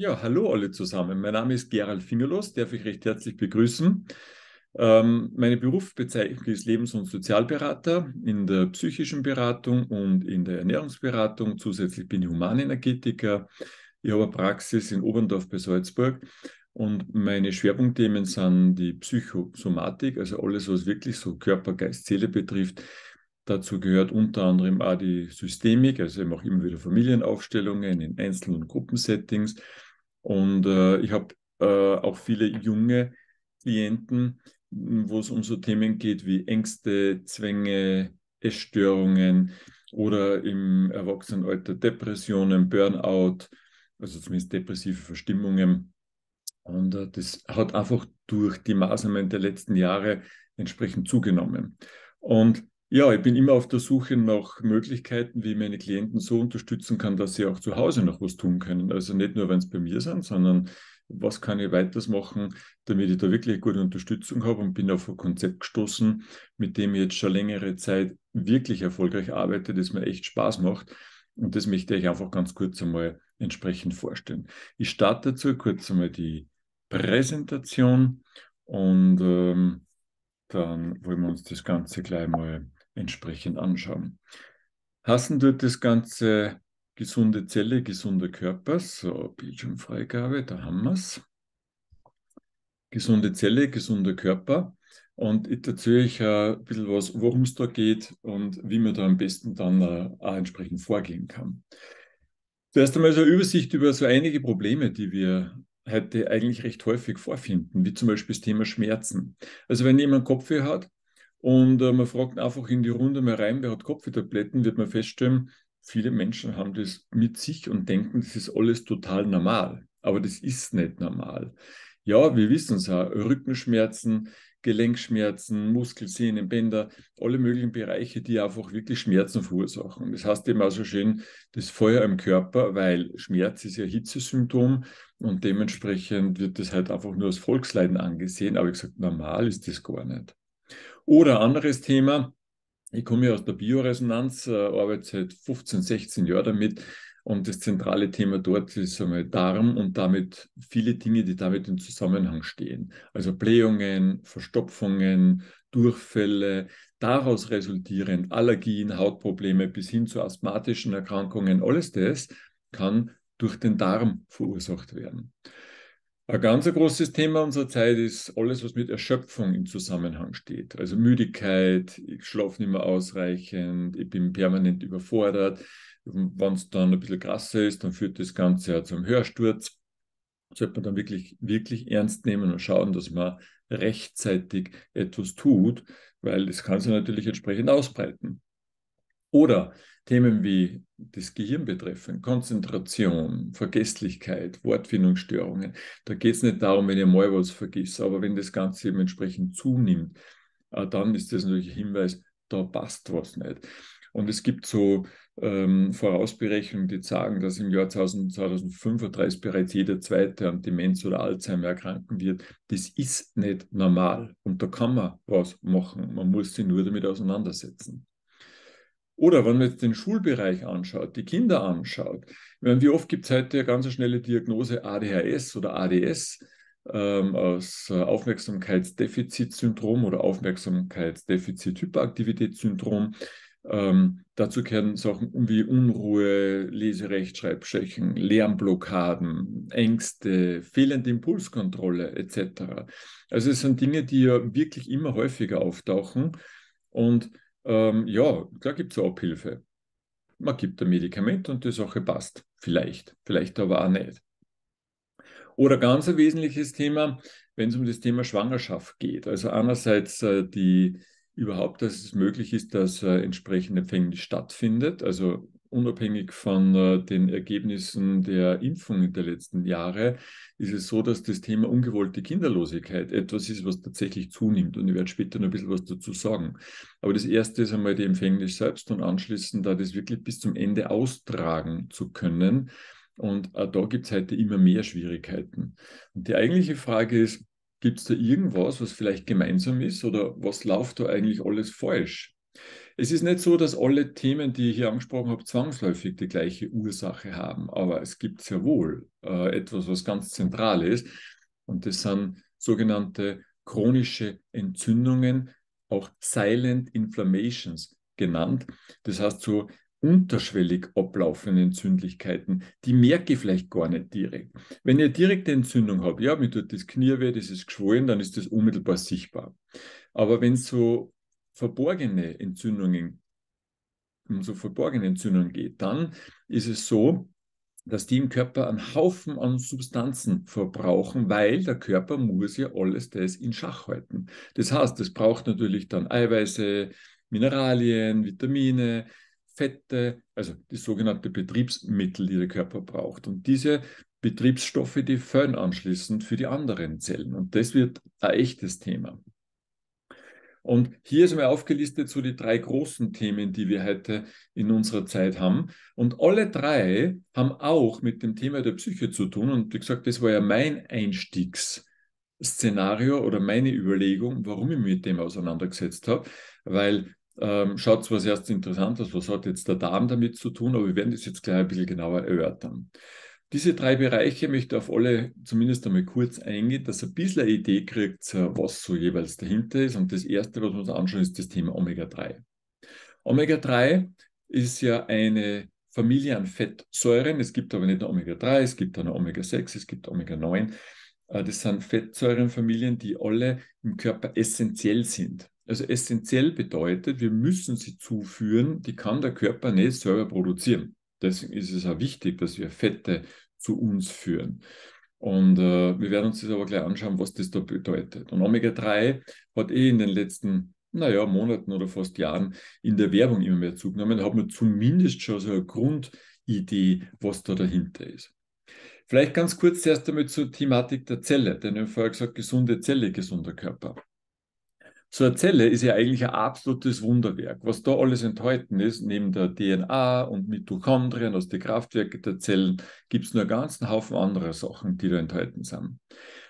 Ja, hallo alle zusammen. Mein Name ist Gerald Fingerlos, darf ich recht herzlich begrüßen. Ähm, meine Berufsbezeichnung ist Lebens- und Sozialberater in der psychischen Beratung und in der Ernährungsberatung. Zusätzlich bin ich Humanenergetiker. Ich habe eine Praxis in Oberndorf bei Salzburg und meine Schwerpunktthemen sind die Psychosomatik, also alles, was wirklich so Körper, Geist, Seele betrifft. Dazu gehört unter anderem auch die Systemik, also ich mache immer wieder Familienaufstellungen in Einzel- und Gruppensettings. Und äh, ich habe äh, auch viele junge Klienten, wo es um so Themen geht wie Ängste, Zwänge, Essstörungen oder im Erwachsenenalter Depressionen, Burnout, also zumindest depressive Verstimmungen. Und äh, das hat einfach durch die Maßnahmen der letzten Jahre entsprechend zugenommen. Und ja, ich bin immer auf der Suche nach Möglichkeiten, wie ich meine Klienten so unterstützen kann, dass sie auch zu Hause noch was tun können. Also nicht nur, wenn es bei mir sind, sondern was kann ich weiters machen, damit ich da wirklich gute Unterstützung habe und bin auf ein Konzept gestoßen, mit dem ich jetzt schon längere Zeit wirklich erfolgreich arbeite, das mir echt Spaß macht. Und das möchte ich einfach ganz kurz einmal entsprechend vorstellen. Ich starte dazu kurz einmal die Präsentation und ähm, dann wollen wir uns das Ganze gleich mal entsprechend anschauen. Hassen tut das Ganze gesunde Zelle, gesunder Körper. So, Bildschirmfreigabe, da haben wir es. Gesunde Zelle, gesunder Körper. Und ich erzähle euch ein bisschen was, worum es da geht und wie man da am besten dann äh, auch entsprechend vorgehen kann. Zuerst einmal so eine Übersicht über so einige Probleme, die wir heute eigentlich recht häufig vorfinden, wie zum Beispiel das Thema Schmerzen. Also wenn jemand Kopfweh hat, und äh, man fragt einfach in die Runde mal rein, wer hat Kopftabletten, wird man feststellen, viele Menschen haben das mit sich und denken, das ist alles total normal. Aber das ist nicht normal. Ja, wir wissen es ja, Rückenschmerzen, Gelenkschmerzen, Muskel, Sehnen, Bänder, alle möglichen Bereiche, die einfach wirklich Schmerzen verursachen. Das heißt eben auch so schön, das Feuer im Körper, weil Schmerz ist ja Hitzesymptom und dementsprechend wird das halt einfach nur als Volksleiden angesehen. Aber ich gesagt, normal ist das gar nicht. Oder anderes Thema, ich komme ja aus der Bioresonanz, äh, arbeite seit 15, 16 Jahren damit und das zentrale Thema dort ist einmal Darm und damit viele Dinge, die damit im Zusammenhang stehen. Also Blähungen, Verstopfungen, Durchfälle, daraus resultierend Allergien, Hautprobleme bis hin zu asthmatischen Erkrankungen, alles das kann durch den Darm verursacht werden. Ein ganz großes Thema unserer Zeit ist alles, was mit Erschöpfung im Zusammenhang steht. Also Müdigkeit, ich schlafe nicht mehr ausreichend, ich bin permanent überfordert. Wenn es dann ein bisschen krasser ist, dann führt das Ganze ja zum Hörsturz. Sollte man dann wirklich, wirklich ernst nehmen und schauen, dass man rechtzeitig etwas tut, weil es kann sich natürlich entsprechend ausbreiten. Oder Themen wie das Gehirn betreffen, Konzentration, Vergesslichkeit, Wortfindungsstörungen. Da geht es nicht darum, wenn ihr mal was vergisst, aber wenn das Ganze eben entsprechend zunimmt, äh, dann ist das natürlich ein Hinweis, da passt was nicht. Und es gibt so ähm, Vorausberechnungen, die sagen, dass im Jahr 2035 bereits jeder Zweite an Demenz oder Alzheimer erkranken wird. Das ist nicht normal. Und da kann man was machen. Man muss sich nur damit auseinandersetzen. Oder wenn man jetzt den Schulbereich anschaut, die Kinder anschaut, meine, wie oft gibt es heute eine ganz schnelle Diagnose ADHS oder ADS ähm, aus Aufmerksamkeitsdefizitsyndrom oder Aufmerksamkeitsdefizit-Hyperaktivitätssyndrom. Ähm, dazu gehören Sachen wie Unruhe, Leserechtschreibschwächen, Lernblockaden, Ängste, fehlende Impulskontrolle etc. Also es sind Dinge, die ja wirklich immer häufiger auftauchen und ähm, ja, klar gibt es auch Hilfe. Man gibt ein Medikament und die Sache passt. Vielleicht, vielleicht aber auch nicht. Oder ganz ein wesentliches Thema, wenn es um das Thema Schwangerschaft geht. Also einerseits äh, die überhaupt, dass es möglich ist, dass äh, entsprechende Empfängnis stattfindet. Also unabhängig von äh, den Ergebnissen der Impfung in der letzten Jahre, ist es so, dass das Thema ungewollte Kinderlosigkeit etwas ist, was tatsächlich zunimmt. Und ich werde später noch ein bisschen was dazu sagen. Aber das Erste ist einmal die Empfängnis selbst und anschließend da das wirklich bis zum Ende austragen zu können. Und äh, da gibt es heute immer mehr Schwierigkeiten. Und die eigentliche Frage ist, gibt es da irgendwas, was vielleicht gemeinsam ist oder was läuft da eigentlich alles falsch? Es ist nicht so, dass alle Themen, die ich hier angesprochen habe, zwangsläufig die gleiche Ursache haben, aber es gibt sehr wohl äh, etwas, was ganz zentral ist. Und das sind sogenannte chronische Entzündungen, auch Silent Inflammations genannt. Das heißt so unterschwellig ablaufende Entzündlichkeiten, die merke ich vielleicht gar nicht direkt. Wenn ihr direkte Entzündung habt, ja, mir tut das Knie weh, das ist geschwollen, dann ist das unmittelbar sichtbar. Aber wenn es so verborgene Entzündungen, um so verborgene Entzündungen geht, dann ist es so, dass die im Körper einen Haufen an Substanzen verbrauchen, weil der Körper muss ja alles das in Schach halten. Das heißt, es braucht natürlich dann Eiweiße, Mineralien, Vitamine, Fette, also die sogenannten Betriebsmittel, die der Körper braucht. Und diese Betriebsstoffe, die fällen anschließend für die anderen Zellen. Und das wird ein echtes Thema. Und hier ist mal aufgelistet so die drei großen Themen, die wir heute in unserer Zeit haben. Und alle drei haben auch mit dem Thema der Psyche zu tun. Und wie gesagt, das war ja mein Einstiegsszenario oder meine Überlegung, warum ich mich mit dem auseinandergesetzt habe. Weil ähm, schaut zwar erst interessant aus, was hat jetzt der Darm damit zu tun, aber wir werden das jetzt gleich ein bisschen genauer erörtern. Diese drei Bereiche möchte ich auf alle zumindest einmal kurz eingehen, dass ihr ein bisschen eine Idee kriegt, was so jeweils dahinter ist. Und das erste, was wir uns anschauen, ist das Thema Omega-3. Omega-3 ist ja eine Familie an Fettsäuren. Es gibt aber nicht nur Omega-3, es gibt auch Omega-6, es gibt Omega-9. Äh, das sind Fettsäurenfamilien, die alle im Körper essentiell sind. Also essentiell bedeutet, wir müssen sie zuführen, die kann der Körper nicht selber produzieren. Deswegen ist es auch wichtig, dass wir Fette zu uns führen. Und äh, wir werden uns das aber gleich anschauen, was das da bedeutet. Und Omega-3 hat eh in den letzten naja, Monaten oder fast Jahren in der Werbung immer mehr zugenommen. Da hat man zumindest schon so eine Grundidee, was da dahinter ist. Vielleicht ganz kurz erst einmal zur Thematik der Zelle, denn ich habe vorher gesagt, gesunde Zelle, gesunder Körper. So eine Zelle ist ja eigentlich ein absolutes Wunderwerk. Was da alles enthalten ist, neben der DNA und Mitochondrien, also den Kraftwerken der Zellen, gibt es nur einen ganzen Haufen anderer Sachen, die da enthalten sind.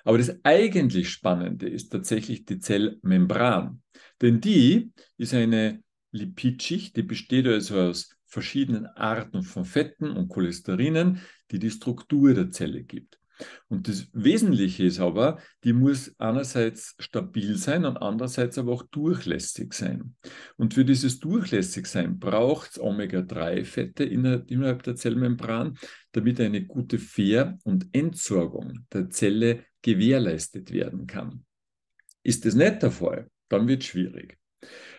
Aber das eigentlich Spannende ist tatsächlich die Zellmembran. Denn die ist eine Lipidschicht, die besteht also aus verschiedenen Arten von Fetten und Cholesterinen, die die Struktur der Zelle gibt. Und das Wesentliche ist aber, die muss einerseits stabil sein und andererseits aber auch durchlässig sein. Und für dieses Durchlässigsein braucht es Omega-3-Fette innerhalb, der Zellmembran, damit eine gute Ver- und Entsorgung der Zelle gewährleistet werden kann. Ist das nicht der Fall, dann wird es schwierig.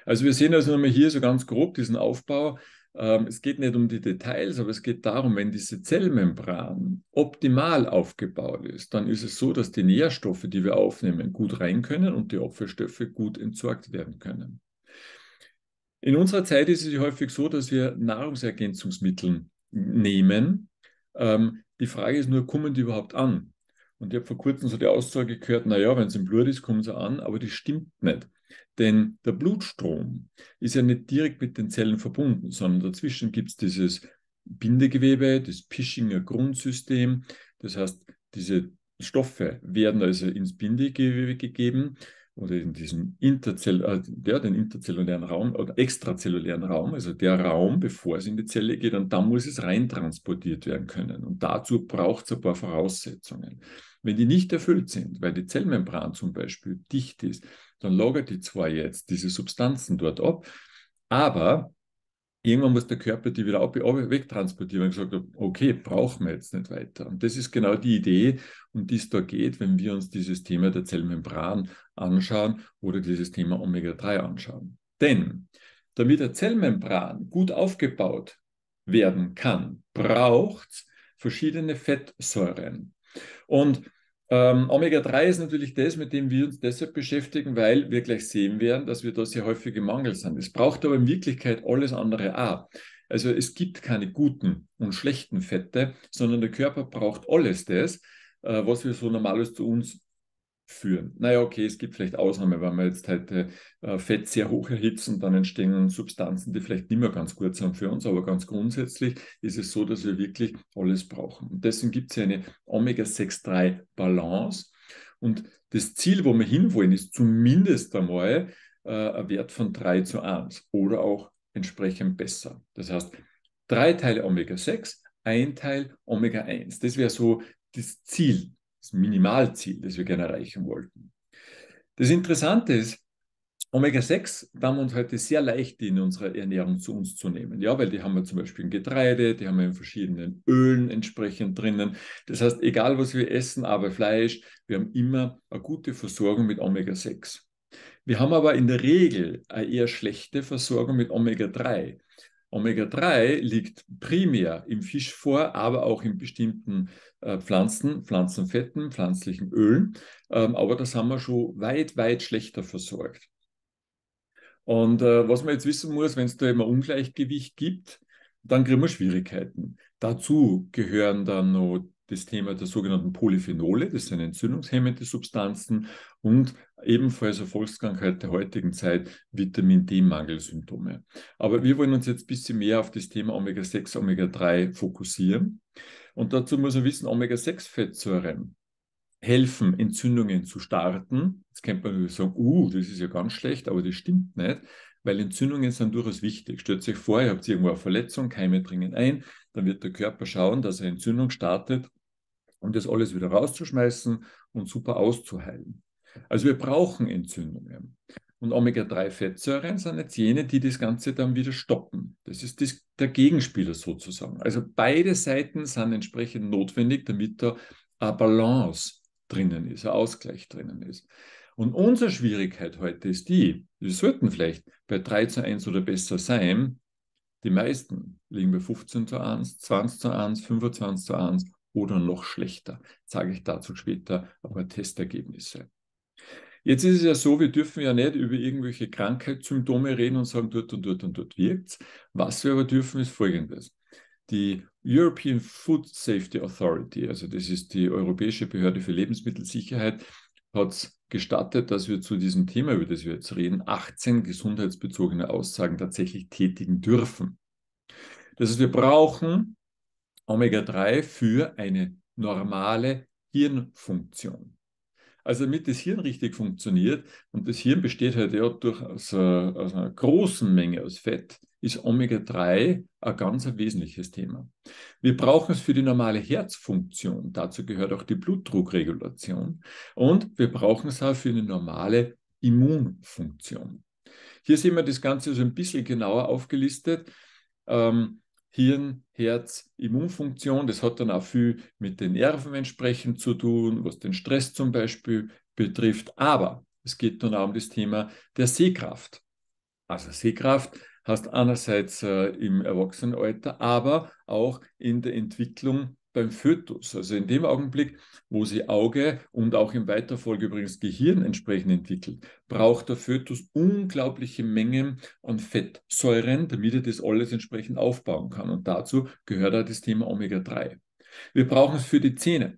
Also wir sehen also nochmal hier so ganz grob diesen Aufbau. Ähm, es geht nicht um die Details, aber es geht darum, wenn diese Zellmembran optimal aufgebaut ist, dann ist es so, dass die Nährstoffe, die wir aufnehmen, gut rein können und die Opferstoffe gut entsorgt werden können. In unserer Zeit ist es häufig so, dass wir Nahrungsergänzungsmittel nehmen. Ähm, die Frage ist nur, kommen die überhaupt an? Und ich habe vor kurzem so die Aussage gehört, naja, wenn es im Blut ist, kommen sie an, aber die stimmt nicht. Denn der Blutstrom ist ja nicht direkt mit den Zellen verbunden, sondern dazwischen gibt es dieses Bindegewebe, das Pischinger Grundsystem. Das heißt, diese Stoffe werden also ins Bindegewebe gegeben oder in diesem Interzell äh, ja, den interzellulären Raum oder extrazellulären Raum, also der Raum, bevor es in die Zelle geht, und da muss es rein transportiert werden können. Und dazu braucht es ein paar Voraussetzungen. Wenn die nicht erfüllt sind, weil die Zellmembran zum Beispiel dicht ist, dann lagert die zwar jetzt diese Substanzen dort ab, aber irgendwann muss der Körper die wieder wegtransportieren und gesagt haben, okay, brauchen wir jetzt nicht weiter. Und das ist genau die Idee, um die es da geht, wenn wir uns dieses Thema der Zellmembran anschauen oder dieses Thema Omega-3 anschauen. Denn damit der Zellmembran gut aufgebaut werden kann, braucht es verschiedene Fettsäuren. Und ähm, Omega-3 ist natürlich das, mit dem wir uns deshalb beschäftigen, weil wir gleich sehen werden, dass wir da sehr häufig im Mangel sind. Es braucht aber in Wirklichkeit alles andere auch. Also es gibt keine guten und schlechten Fette, sondern der Körper braucht alles das, äh, was wir so normales zu uns führen. Naja, okay, es gibt vielleicht Ausnahmen, wenn wir jetzt heute halt, äh, Fett sehr hoch erhitzen, dann entstehen Substanzen, die vielleicht nicht mehr ganz gut sind für uns, aber ganz grundsätzlich ist es so, dass wir wirklich alles brauchen. Und deswegen gibt es ja eine Omega-6-3-Balance. Und das Ziel, wo wir hinwollen, ist zumindest einmal äh, ein Wert von 3 zu 1 oder auch entsprechend besser. Das heißt, drei Teile Omega-6, ein Teil Omega-1. Das wäre so das Ziel das Minimalziel, das wir gerne erreichen wollten. Das Interessante ist, Omega-6 haben wir uns heute sehr leicht in unserer Ernährung zu uns zu nehmen. Ja, weil die haben wir zum Beispiel in Getreide, die haben wir in verschiedenen Ölen entsprechend drinnen. Das heißt, egal was wir essen, aber Fleisch, wir haben immer eine gute Versorgung mit Omega-6. Wir haben aber in der Regel eine eher schlechte Versorgung mit Omega-3. Omega-3 liegt primär im Fisch vor, aber auch in bestimmten äh, Pflanzen, Pflanzenfetten, pflanzlichen Ölen. Ähm, aber das haben wir schon weit, weit schlechter versorgt. Und äh, was man jetzt wissen muss, wenn es da immer Ungleichgewicht gibt, dann kriegen wir Schwierigkeiten. Dazu gehören dann noch das Thema der sogenannten Polyphenole, das sind entzündungshemmende Substanzen und ebenfalls eine Volkskrankheit der heutigen Zeit, Vitamin D-Mangelsymptome. Aber wir wollen uns jetzt ein bisschen mehr auf das Thema Omega-6, Omega-3 fokussieren. Und dazu muss man wissen, Omega-6-Fettsäuren helfen, Entzündungen zu starten. Jetzt könnte man sagen, uh, das ist ja ganz schlecht, aber das stimmt nicht, weil Entzündungen sind durchaus wichtig. Stellt euch vor, ihr habt irgendwo eine Verletzung, Keime dringen ein, dann wird der Körper schauen, dass er Entzündung startet, um das alles wieder rauszuschmeißen und super auszuheilen. Also wir brauchen Entzündungen. Und Omega-3-Fettsäuren sind jetzt jene, die das Ganze dann wieder stoppen. Das ist das, der Gegenspieler sozusagen. Also beide Seiten sind entsprechend notwendig, damit da eine Balance drinnen ist, ein Ausgleich drinnen ist. Und unsere Schwierigkeit heute ist die, wir sollten vielleicht bei 3 zu 1 oder besser sein. Die meisten liegen bei 15 zu 1, 20 zu 1, 25 zu 1 oder noch schlechter. Sage ich dazu später ein paar Testergebnisse. Jetzt ist es ja so, wir dürfen ja nicht über irgendwelche Krankheitssymptome reden und sagen, dort und dort und dort wirkt es. Was wir aber dürfen, ist Folgendes. Die European Food Safety Authority, also das ist die Europäische Behörde für Lebensmittelsicherheit, hat gestattet, dass wir zu diesem Thema, über das wir jetzt reden, 18 gesundheitsbezogene Aussagen tatsächlich tätigen dürfen. Das heißt, wir brauchen Omega-3 für eine normale Hirnfunktion. Also damit das Hirn richtig funktioniert, und das Hirn besteht halt ja durchaus äh, aus einer großen Menge aus Fett, ist Omega-3 ein ganz ein wesentliches Thema. Wir brauchen es für die normale Herzfunktion, dazu gehört auch die Blutdruckregulation, und wir brauchen es auch für eine normale Immunfunktion. Hier sehen wir das Ganze so ein bisschen genauer aufgelistet. Ähm, Hirn, Herz, Immunfunktion. Das hat dann auch viel mit den Nerven entsprechend zu tun, was den Stress zum Beispiel betrifft. Aber es geht dann auch um das Thema der Sehkraft. Also Sehkraft hast einerseits äh, im Erwachsenenalter, aber auch in der Entwicklung beim Fötus, also in dem Augenblick, wo sie Auge und auch im Weiterfolge übrigens Gehirn entsprechend entwickelt, braucht der Fötus unglaubliche Mengen an Fettsäuren, damit er das alles entsprechend aufbauen kann. Und dazu gehört auch das Thema Omega-3. Wir brauchen es für die Zähne.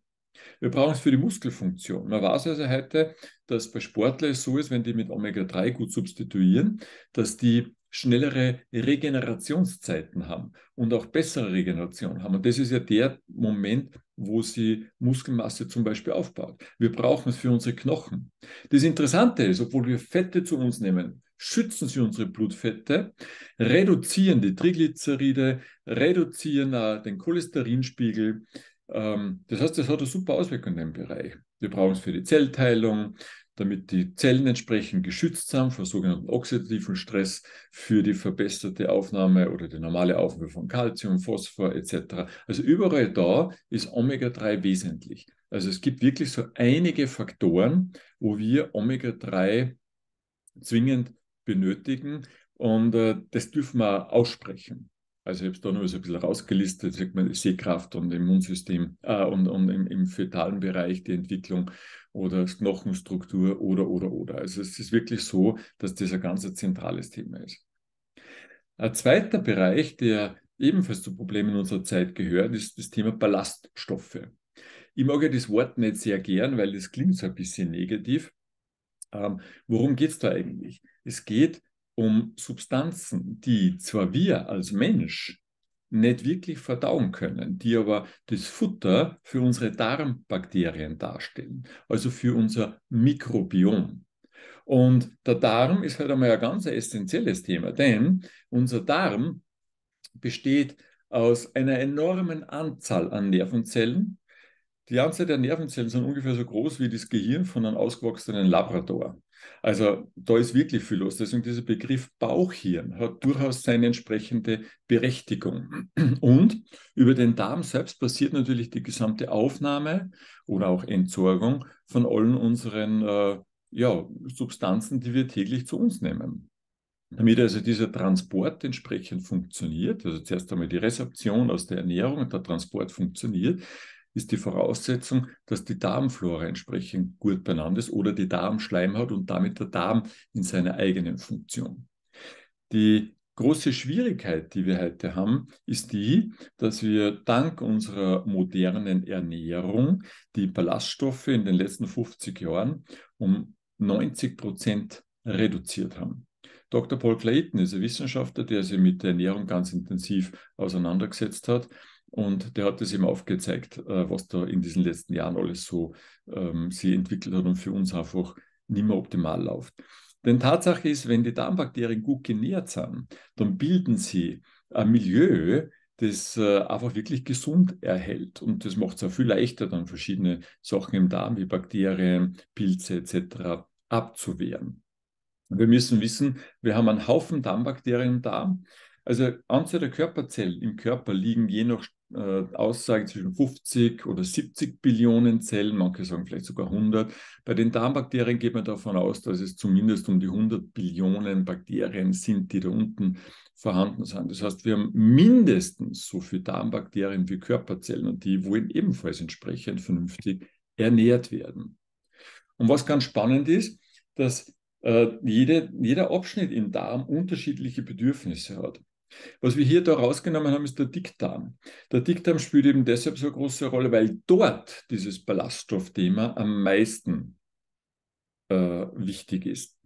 Wir brauchen es für die Muskelfunktion. Man weiß also heute, dass bei Sportlern es so ist, wenn die mit Omega-3 gut substituieren, dass die schnellere Regenerationszeiten haben und auch bessere Regeneration haben. Und das ist ja der Moment, wo sie Muskelmasse zum Beispiel aufbaut. Wir brauchen es für unsere Knochen. Das Interessante ist, obwohl wir Fette zu uns nehmen, schützen sie unsere Blutfette, reduzieren die Triglyceride, reduzieren den Cholesterinspiegel. Ähm, das heißt, das hat eine super Auswirkung in dem Bereich. Wir brauchen es für die Zellteilung, damit die Zellen entsprechend geschützt sind vor sogenannten oxidativen Stress, für die verbesserte Aufnahme oder die normale Aufnahme von Kalzium, Phosphor etc. Also überall da ist Omega-3 wesentlich. Also es gibt wirklich so einige Faktoren, wo wir Omega-3 zwingend benötigen und äh, das dürfen wir aussprechen. Also ich habe es da nur so ein bisschen rausgelistet, sagt man Sehkraft und Immunsystem äh, und, und im, im fötalen Bereich die Entwicklung oder Knochenstruktur oder, oder, oder. Also es ist wirklich so, dass das ein ganz zentrales Thema ist. Ein zweiter Bereich, der ebenfalls zu Problemen unserer Zeit gehört, ist das Thema Ballaststoffe. Ich mag ja das Wort nicht sehr gern, weil das klingt so ein bisschen negativ. Ähm, worum geht es da eigentlich? Es geht um Substanzen, die zwar wir als Mensch nicht wirklich verdauen können, die aber das Futter für unsere Darmbakterien darstellen, also für unser Mikrobiom. Und der Darm ist halt einmal ein ganz essentielles Thema, denn unser Darm besteht aus einer enormen Anzahl an Nervenzellen, die Anzahl der Nervenzellen sind ungefähr so groß wie das Gehirn von einem ausgewachsenen Labrador. Also da ist wirklich viel los. Deswegen dieser Begriff Bauchhirn hat durchaus seine entsprechende Berechtigung. Und über den Darm selbst passiert natürlich die gesamte Aufnahme oder auch Entsorgung von allen unseren äh, ja, Substanzen, die wir täglich zu uns nehmen. Damit also dieser Transport entsprechend funktioniert, also zuerst einmal die Resorption aus der Ernährung und der Transport funktioniert, ist die Voraussetzung, dass die Darmflora entsprechend gut beieinander ist oder die Darmschleimhaut und damit der Darm in seiner eigenen Funktion. Die große Schwierigkeit, die wir heute haben, ist die, dass wir dank unserer modernen Ernährung die Ballaststoffe in den letzten 50 Jahren um 90 Prozent reduziert haben. Dr. Paul Clayton ist ein Wissenschaftler, der sich mit der Ernährung ganz intensiv auseinandergesetzt hat und der hat das eben aufgezeigt, äh, was da in diesen letzten Jahren alles so ähm, sie entwickelt hat und für uns einfach nicht mehr optimal läuft. Denn Tatsache ist, wenn die Darmbakterien gut genährt sind, dann bilden sie ein Milieu, das äh, einfach wirklich gesund erhält. Und das macht es auch viel leichter, dann verschiedene Sachen im Darm wie Bakterien, Pilze etc. abzuwehren. Wir müssen wissen, wir haben einen Haufen Darmbakterien im Darm. Also Anzahl der Körperzellen im Körper liegen je nach äh, Aussage zwischen 50 oder 70 Billionen Zellen, manche sagen vielleicht sogar 100. Bei den Darmbakterien geht man davon aus, dass es zumindest um die 100 Billionen Bakterien sind, die da unten vorhanden sind. Das heißt, wir haben mindestens so viele Darmbakterien wie Körperzellen und die wollen ebenfalls entsprechend vernünftig ernährt werden. Und was ganz spannend ist, dass äh, jede, jeder Abschnitt im Darm unterschiedliche Bedürfnisse hat. Was wir hier da rausgenommen haben, ist der Dickdarm. Der Dickdarm spielt eben deshalb so eine große Rolle, weil dort dieses Ballaststoffthema am meisten äh, wichtig ist.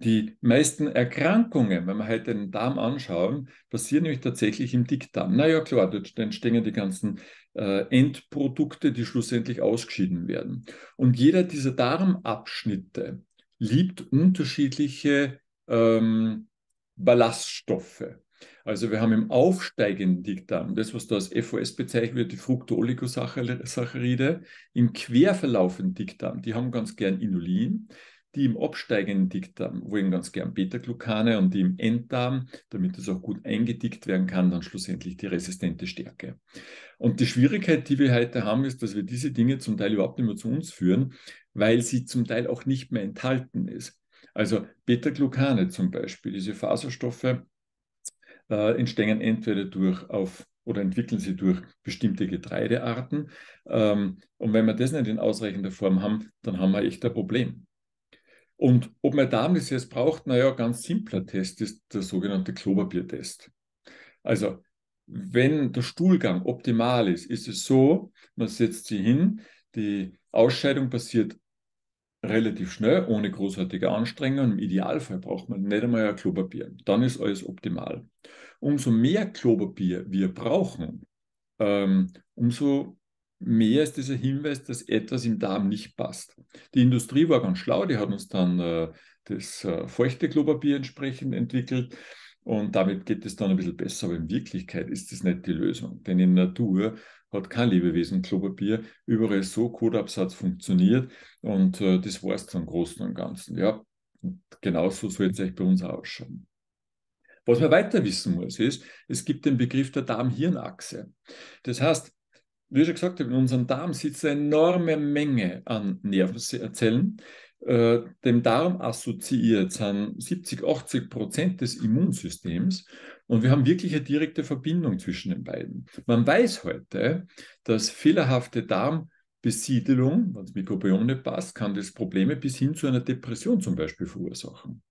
Die meisten Erkrankungen, wenn wir heute den Darm anschauen, passieren nämlich tatsächlich im Dickdarm. Naja, klar, dort entstehen die ganzen äh, Endprodukte, die schlussendlich ausgeschieden werden. Und jeder dieser Darmabschnitte liebt unterschiedliche ähm, Ballaststoffe. Also wir haben im aufsteigenden Dickdarm, das was da als FOS bezeichnet wird, die Fructooligosaccharide, im querverlaufenden Dickdarm, die haben ganz gern Inulin, die im absteigenden Dickdarm wollen ganz gern Beta-Glucane und die im Enddarm, damit das auch gut eingedickt werden kann, dann schlussendlich die resistente Stärke. Und die Schwierigkeit, die wir heute haben, ist, dass wir diese Dinge zum Teil überhaupt nicht mehr zu uns führen, weil sie zum Teil auch nicht mehr enthalten ist. Also Beta-Glucane zum Beispiel, diese Faserstoffe, äh, entstehen entweder durch auf oder entwickeln sie durch bestimmte Getreidearten. Ähm, und wenn wir das nicht in ausreichender Form haben, dann haben wir echt ein Problem. Und ob man Darm das jetzt braucht, naja, ganz simpler Test ist der sogenannte Kloberbiertest. Also, wenn der Stuhlgang optimal ist, ist es so, man setzt sie hin, die Ausscheidung passiert relativ schnell, ohne großartige Anstrengungen. Im Idealfall braucht man nicht einmal ein Klopapier. Dann ist alles optimal. Umso mehr Klopapier wir brauchen, ähm, umso mehr ist dieser Hinweis, dass etwas im Darm nicht passt. Die Industrie war ganz schlau, die hat uns dann äh, das äh, feuchte Klopapier entsprechend entwickelt. Und damit geht es dann ein bisschen besser. Aber in Wirklichkeit ist das nicht die Lösung. Denn in Natur hat kein Lebewesen Klopapier, überall so Codeabsatz funktioniert und äh, das war es dann im Großen und Ganzen. Ja, und genauso soll es eigentlich bei uns ausschauen. Was man weiter wissen muss, ist, es gibt den Begriff der Darm-Hirn-Achse. Das heißt, wie ich schon gesagt habe, in unserem Darm sitzt eine enorme Menge an Nervenzellen. Äh, dem Darm assoziiert sind 70, 80 Prozent des Immunsystems und wir haben wirklich eine direkte Verbindung zwischen den beiden. Man weiß heute, dass fehlerhafte Darmbesiedelung, wenn das Mikrobiom nicht passt, kann das Probleme bis hin zu einer Depression zum Beispiel verursachen.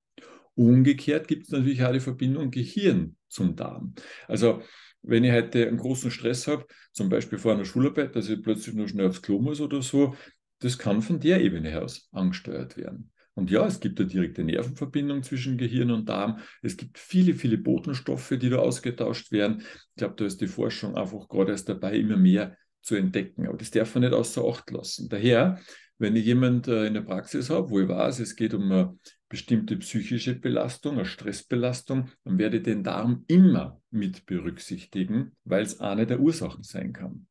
Umgekehrt gibt es natürlich auch die Verbindung Gehirn zum Darm. Also wenn ich heute einen großen Stress habe, zum Beispiel vor einer Schularbeit, dass ich plötzlich nur schnell aufs Klo muss oder so, das kann von der Ebene aus angesteuert werden. Und ja, es gibt eine direkte Nervenverbindung zwischen Gehirn und Darm. Es gibt viele, viele Botenstoffe, die da ausgetauscht werden. Ich glaube, da ist die Forschung einfach gerade erst dabei, immer mehr zu entdecken. Aber das darf man nicht außer Acht lassen. Daher, wenn ich jemanden äh, in der Praxis habe, wo ich weiß, es geht um eine bestimmte psychische Belastung, eine Stressbelastung, dann werde ich den Darm immer mit berücksichtigen, weil es eine der Ursachen sein kann.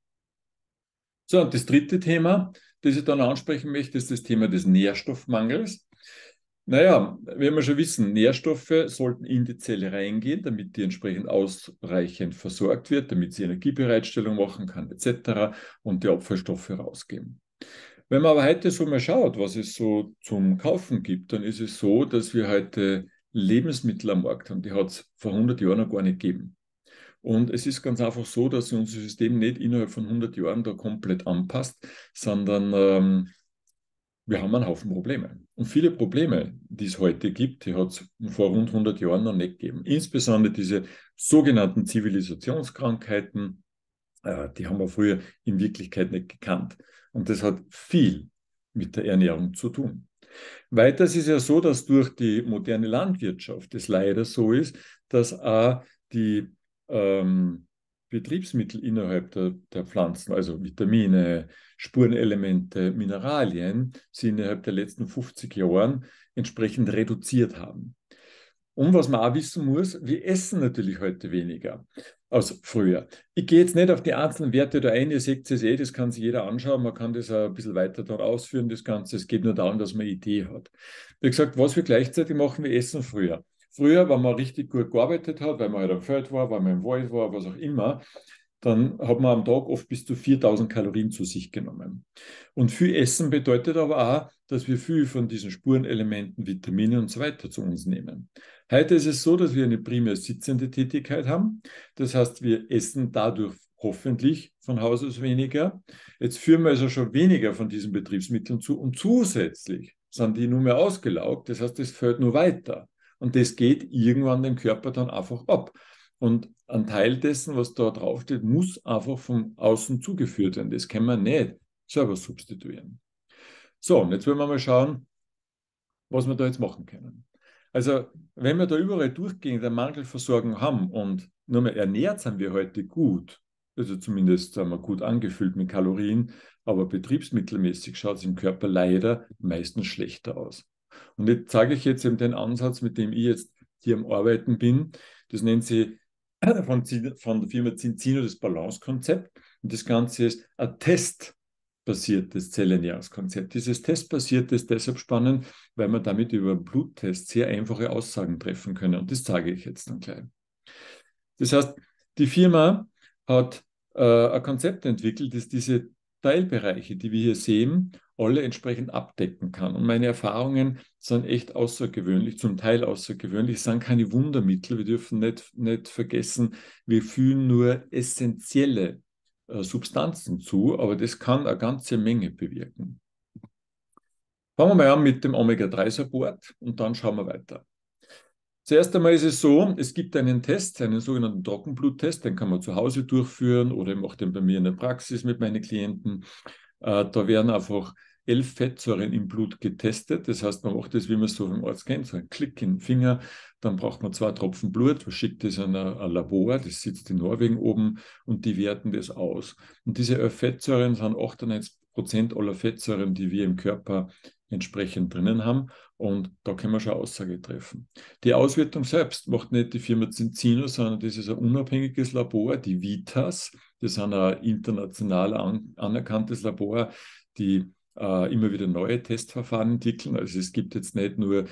So, und das dritte Thema, das ich dann ansprechen möchte, ist das Thema des Nährstoffmangels. Naja, wir schon wissen, Nährstoffe sollten in die Zelle reingehen, damit die entsprechend ausreichend versorgt wird, damit sie Energiebereitstellung machen kann, etc. und die Abfallstoffe rausgeben. Wenn man aber heute so mal schaut, was es so zum Kaufen gibt, dann ist es so, dass wir heute Lebensmittel am Markt haben. Die hat es vor 100 Jahren noch gar nicht gegeben. Und es ist ganz einfach so, dass unser System nicht innerhalb von 100 Jahren da komplett anpasst, sondern ähm, wir haben einen Haufen Probleme. Und viele Probleme, die es heute gibt, die hat es vor rund 100 Jahren noch nicht gegeben. Insbesondere diese sogenannten Zivilisationskrankheiten, äh, die haben wir früher in Wirklichkeit nicht gekannt. Und das hat viel mit der Ernährung zu tun. Weiters ist ja so, dass durch die moderne Landwirtschaft es leider so ist, dass auch die ähm, Betriebsmittel innerhalb der, der Pflanzen, also Vitamine, Spurenelemente, Mineralien, sie innerhalb der letzten 50 Jahren entsprechend reduziert haben. Und was man auch wissen muss, wir essen natürlich heute weniger als früher. Ich gehe jetzt nicht auf die einzelnen Werte da ein, ihr seht es eh, das kann sich jeder anschauen, man kann das auch ein bisschen weiter dort ausführen, das Ganze. Es geht nur darum, dass man eine Idee hat. Wie gesagt, was wir gleichzeitig machen, wir essen früher. Früher, wenn man richtig gut gearbeitet hat, weil man halt am Feld war, weil man im Wald war, was auch immer, dann hat man am Tag oft bis zu 4000 Kalorien zu sich genommen. Und viel Essen bedeutet aber auch, dass wir viel von diesen Spurenelementen, Vitamine und so weiter zu uns nehmen. Heute ist es so, dass wir eine primär sitzende Tätigkeit haben. Das heißt, wir essen dadurch hoffentlich von Haus aus weniger. Jetzt führen wir also schon weniger von diesen Betriebsmitteln zu und zusätzlich sind die nur mehr ausgelaugt. Das heißt, es fällt nur weiter. Und das geht irgendwann dem Körper dann einfach ab. Und ein Teil dessen, was da draufsteht, muss einfach von außen zugeführt werden. Das kann man nicht selber substituieren. So, und jetzt wollen wir mal schauen, was wir da jetzt machen können. Also, wenn wir da überall durchgehend eine Mangelversorgung haben und nur mehr ernährt sind wir heute gut, also zumindest sind wir gut angefüllt mit Kalorien, aber betriebsmittelmäßig schaut es im Körper leider meistens schlechter aus. Und jetzt zeige ich jetzt eben den Ansatz, mit dem ich jetzt hier am Arbeiten bin. Das nennt sie äh, von, von der Firma Zinzino das Balancekonzept. Und das Ganze ist ein testbasiertes Zellenjahreskonzept. Dieses testbasierte ist deshalb spannend, weil man damit über Bluttests sehr einfache Aussagen treffen können. Und das zeige ich jetzt dann gleich. Das heißt, die Firma hat äh, ein Konzept entwickelt, das diese Teilbereiche, die wir hier sehen, alle entsprechend abdecken kann. Und meine Erfahrungen sind echt außergewöhnlich, zum Teil außergewöhnlich, sind keine Wundermittel. Wir dürfen nicht, nicht vergessen, wir fühlen nur essentielle äh, Substanzen zu, aber das kann eine ganze Menge bewirken. Fangen wir mal an mit dem Omega-3-Support und dann schauen wir weiter. Zuerst einmal ist es so, es gibt einen Test, einen sogenannten Trockenbluttest, den kann man zu Hause durchführen oder ich mache den bei mir in der Praxis mit meinen Klienten. Äh, da werden einfach elf Fettsäuren im Blut getestet. Das heißt, man macht das, wie man es so vom Arzt kennt, so ein Klick in den Finger, dann braucht man zwei Tropfen Blut, man schickt das an ein, Labor, das sitzt in Norwegen oben und die werten das aus. Und diese elf Fettsäuren sind 98 Prozent aller Fettsäuren, die wir im Körper entsprechend drinnen haben. Und da können wir schon eine Aussage treffen. Die Auswertung selbst macht nicht die Firma Zinzino, sondern das ist ein unabhängiges Labor, die Vitas. Das ist ein international an anerkanntes Labor, die äh, immer wieder neue Testverfahren entwickeln. Also es gibt jetzt nicht nur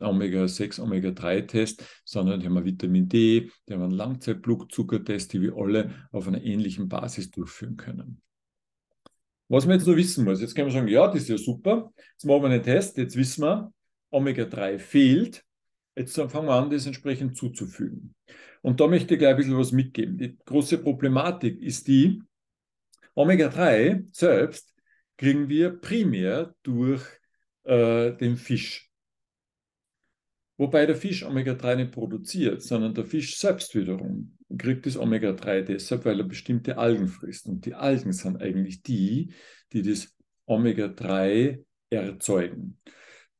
Omega-6, Omega-3-Test, sondern die haben einen Vitamin D, die haben einen Langzeitblutzuckertest, die wir alle auf einer ähnlichen Basis durchführen können. Was man jetzt noch wissen muss, jetzt können wir sagen, ja, das ist ja super, jetzt machen wir einen Test, jetzt wissen wir, Omega-3 fehlt, jetzt fangen wir an, das entsprechend zuzufügen. Und da möchte ich gleich ein bisschen was mitgeben. Die große Problematik ist die, Omega-3 selbst kriegen wir primär durch äh, den Fisch. Wobei der Fisch Omega-3 nicht produziert, sondern der Fisch selbst wiederum kriegt das Omega-3 deshalb, weil er bestimmte Algen frisst. Und die Algen sind eigentlich die, die das Omega-3 erzeugen.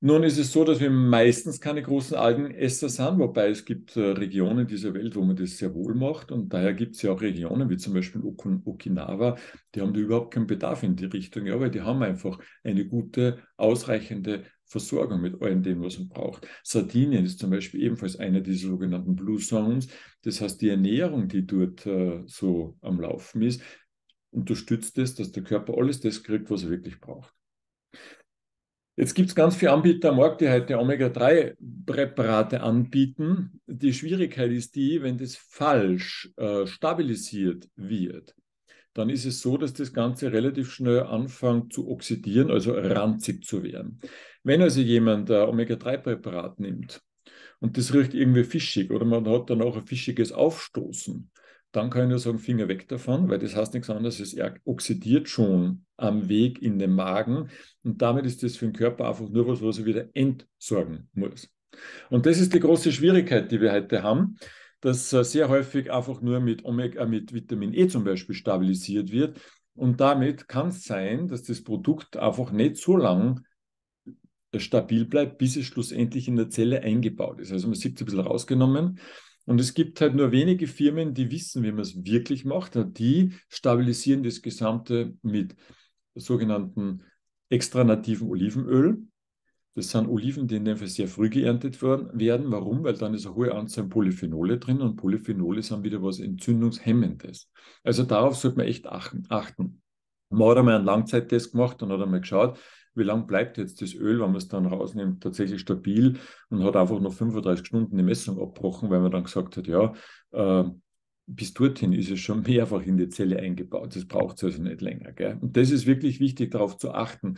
Nun ist es so, dass wir meistens keine großen Algenesser sind, wobei es gibt äh, Regionen dieser Welt, wo man das sehr wohl macht. Und daher gibt es ja auch Regionen, wie zum Beispiel ok Okinawa, die haben da überhaupt keinen Bedarf in die Richtung, ja, weil die haben einfach eine gute, ausreichende Versorgung mit allem dem, was man braucht. Sardinien ist zum Beispiel ebenfalls einer dieser sogenannten Blue Zones. Das heißt, die Ernährung, die dort äh, so am Laufen ist, unterstützt es, dass der Körper alles das kriegt, was er wirklich braucht. Jetzt gibt es ganz viele Anbieter am Markt, die heute Omega-3-Präparate anbieten. Die Schwierigkeit ist die, wenn das falsch äh, stabilisiert wird, dann ist es so, dass das Ganze relativ schnell anfängt zu oxidieren, also ranzig zu werden. Wenn also jemand ein äh, Omega-3-Präparat nimmt und das riecht irgendwie fischig oder man hat dann auch ein fischiges Aufstoßen, dann kann ich nur sagen, Finger weg davon, weil das heißt nichts anderes, es oxidiert schon am Weg in den Magen und damit ist das für den Körper einfach nur was, was er wieder entsorgen muss. Und das ist die große Schwierigkeit, die wir heute haben, dass äh, sehr häufig einfach nur mit, Omega, äh, mit Vitamin E zum Beispiel stabilisiert wird und damit kann es sein, dass das Produkt einfach nicht so lang äh, stabil bleibt, bis es schlussendlich in der Zelle eingebaut ist. Also man sieht es ein bisschen rausgenommen. Und es gibt halt nur wenige Firmen, die wissen, wie man es wirklich macht. Die stabilisieren das Gesamte mit sogenannten extranativen Olivenöl. Das sind Oliven, die in dem Fall sehr früh geerntet werden. Warum? Weil dann ist eine hohe Anzahl Polyphenole drin und Polyphenole sind wieder was Entzündungshemmendes. Also darauf sollte man echt achten. achten. Man hat einmal einen Langzeittest gemacht und hat einmal geschaut, wie lange bleibt jetzt das Öl, wenn man es dann rausnimmt, tatsächlich stabil und hat einfach nur 35 Stunden die Messung abgebrochen, weil man dann gesagt hat, ja, äh, bis dorthin ist es schon mehrfach in die Zelle eingebaut. Das braucht es also nicht länger. Gell? Und das ist wirklich wichtig, darauf zu achten.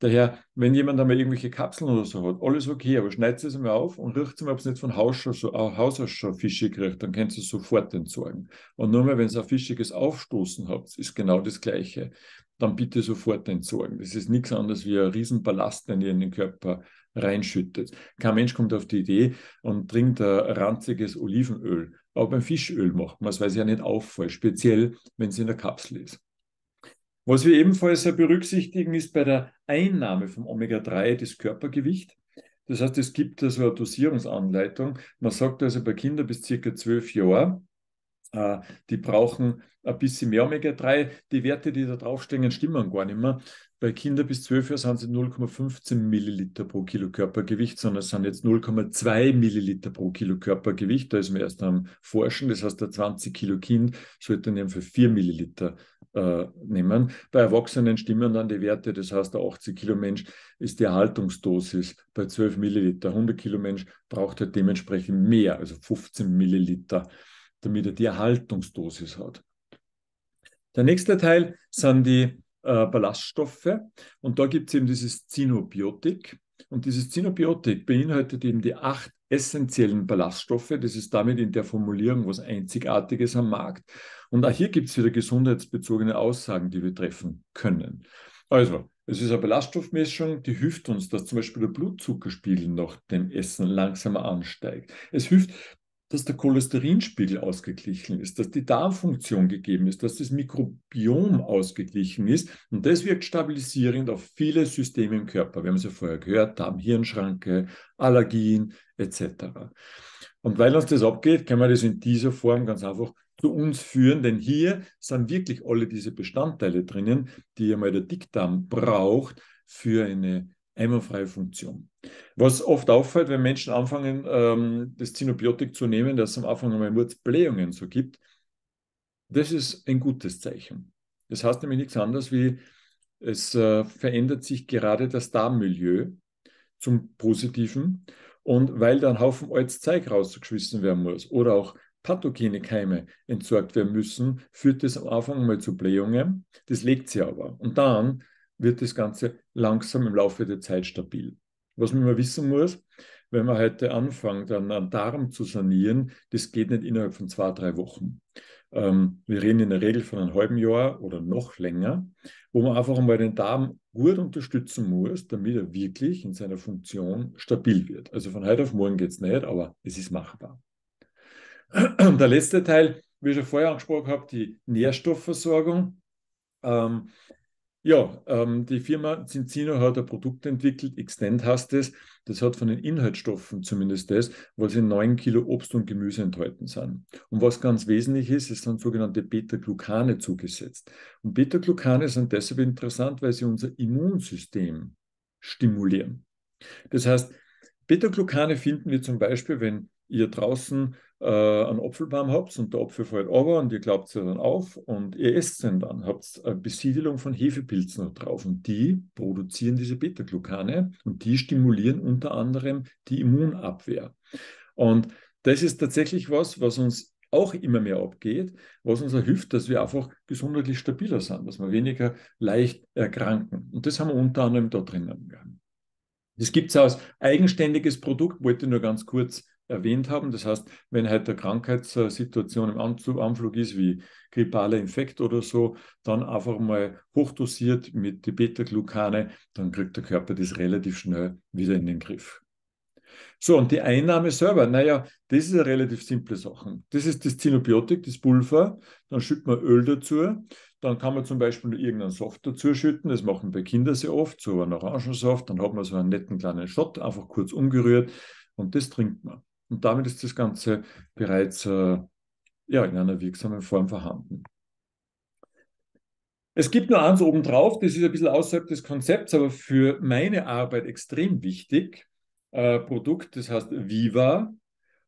Daher, wenn jemand einmal irgendwelche Kapseln oder so hat, alles okay, aber schneidet es einmal auf und riecht es einmal, ob es nicht von Haus, schon, äh, Haus aus schon fischig riecht, dann könnt ihr es sofort entsorgen. Und nur mal, wenn ihr ein fischiges Aufstoßen habt, ist genau das Gleiche dann bitte sofort entsorgen. Das ist nichts anderes wie ein Riesenballast, den ihr in den Körper reinschüttet. Kein Mensch kommt auf die Idee und trinkt ein ranziges Olivenöl. Aber beim Fischöl macht man es, weil es ja nicht auffällt, speziell wenn es in der Kapsel ist. Was wir ebenfalls berücksichtigen, ist bei der Einnahme vom Omega-3 das Körpergewicht. Das heißt, es gibt da so eine Dosierungsanleitung. Man sagt also bei Kindern bis ca. 12 Jahren äh, die brauchen ein bisschen mehr Omega-3. Die Werte, die da draufstehen, stimmen gar nicht mehr. Bei Kindern bis 12 Jahren sind es 0,15 Milliliter pro Kilo Körpergewicht, sondern es sind jetzt 0,2 Milliliter pro Kilo Körpergewicht. Da ist man erst am Forschen. Das heißt, der 20 Kilo Kind sollte in für 4 Milliliter äh, nehmen. Bei Erwachsenen stimmen dann die Werte. Das heißt, der 80 Kilo Mensch ist die Erhaltungsdosis bei 12 Milliliter. 100 Kilo Mensch braucht halt dementsprechend mehr, also 15 Milliliter damit er die Erhaltungsdosis hat. Der nächste Teil sind die äh, Ballaststoffe und da gibt es eben dieses Zinobiotik. Und dieses Zinobiotik beinhaltet eben die acht essentiellen Ballaststoffe. Das ist damit in der Formulierung was Einzigartiges am Markt. Und auch hier gibt es wieder gesundheitsbezogene Aussagen, die wir treffen können. Also, es ist eine Ballaststoffmischung, die hilft uns, dass zum Beispiel der Blutzuckerspiegel nach dem Essen langsamer ansteigt. Es hilft, dass der Cholesterinspiegel ausgeglichen ist, dass die Darmfunktion gegeben ist, dass das Mikrobiom ausgeglichen ist. Und das wirkt stabilisierend auf viele Systeme im Körper. Wir haben es ja vorher gehört, Darm-Hirnschranke, Allergien etc. Und weil uns das abgeht, können wir das in dieser Form ganz einfach zu uns führen, denn hier sind wirklich alle diese Bestandteile drinnen, die einmal der Dickdarm braucht für eine eimerfreie Funktion. Was oft auffällt, wenn Menschen anfangen, ähm, das Zinobiotik zu nehmen, dass es am Anfang einmal nur Blähungen so gibt, das ist ein gutes Zeichen. Das heißt nämlich nichts anderes wie, es äh, verändert sich gerade das Darmmilieu zum Positiven. Und weil dann Haufen altes Zeug rausgeschmissen werden muss oder auch pathogene Keime entsorgt werden müssen, führt das am Anfang einmal zu Blähungen. Das legt sie aber. Und dann wird das Ganze langsam im Laufe der Zeit stabil. Was man immer wissen muss, wenn man heute anfängt, einen Darm zu sanieren, das geht nicht innerhalb von zwei, drei Wochen. Ähm, wir reden in der Regel von einem halben Jahr oder noch länger, wo man einfach einmal den Darm gut unterstützen muss, damit er wirklich in seiner Funktion stabil wird. Also von heute auf morgen geht es nicht, aber es ist machbar. Der letzte Teil, wie ich schon vorher angesprochen habe, die Nährstoffversorgung. Ähm, ja, ähm, die Firma Zinzino hat ein Produkt entwickelt, Extend heißt es. Das hat von den Inhaltsstoffen zumindest das, was in 9 Kilo Obst und Gemüse enthalten sind. Und was ganz wesentlich ist, es sind sogenannte Beta-Glucane zugesetzt. Und Beta-Glucane sind deshalb interessant, weil sie unser Immunsystem stimulieren. Das heißt, Beta-Glucane finden wir zum Beispiel, wenn ihr draußen äh, einen Apfelbaum habt und der Apfel fällt runter und ihr glaubt sie dann auf und ihr esst sie dann, habt eine Besiedelung von Hefepilzen noch drauf und die produzieren diese Beta-Glucane und die stimulieren unter anderem die Immunabwehr. Und das ist tatsächlich was, was uns auch immer mehr abgeht, was uns hilft, dass wir einfach gesundheitlich stabiler sind, dass wir weniger leicht erkranken. Und das haben wir unter anderem da drinnen. Das gibt es als eigenständiges Produkt, wollte ich nur ganz kurz erwähnt haben. Das heißt, wenn halt eine Krankheitssituation im Anflug ist, wie grippaler Infekt oder so, dann einfach mal hochdosiert mit die Beta-Glucane, dann kriegt der Körper das relativ schnell wieder in den Griff. So, und die Einnahme selber, naja, das ist eine relativ simple Sache. Das ist das Zinobiotik, das Pulver, dann schüttet man Öl dazu, dann kann man zum Beispiel irgendeinen Soft dazu schütten, das machen bei Kindern sehr oft, so einen Orangensaft, dann hat man so einen netten kleinen Schott, einfach kurz umgerührt und das trinkt man. Und damit ist das Ganze bereits äh, ja, in einer wirksamen Form vorhanden. Es gibt nur eins obendrauf, das ist ein bisschen außerhalb des Konzepts, aber für meine Arbeit extrem wichtig. Äh, Produkt, das heißt Viva.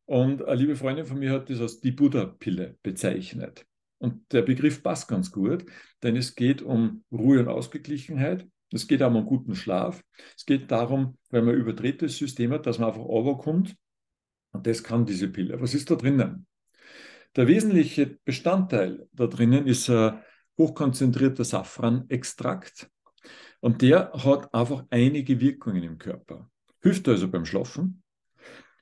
Und eine liebe Freundin von mir hat das als die Buddha-Pille bezeichnet. Und der Begriff passt ganz gut, denn es geht um Ruhe und Ausgeglichenheit. Es geht auch um einen guten Schlaf. Es geht darum, wenn man überdrehtes System hat, dass man einfach runterkommt und das kann diese Pille. Was ist da drinnen? Der wesentliche Bestandteil da drinnen ist ein hochkonzentrierter Safranextrakt. Und der hat einfach einige Wirkungen im Körper. Hilft also beim Schlafen,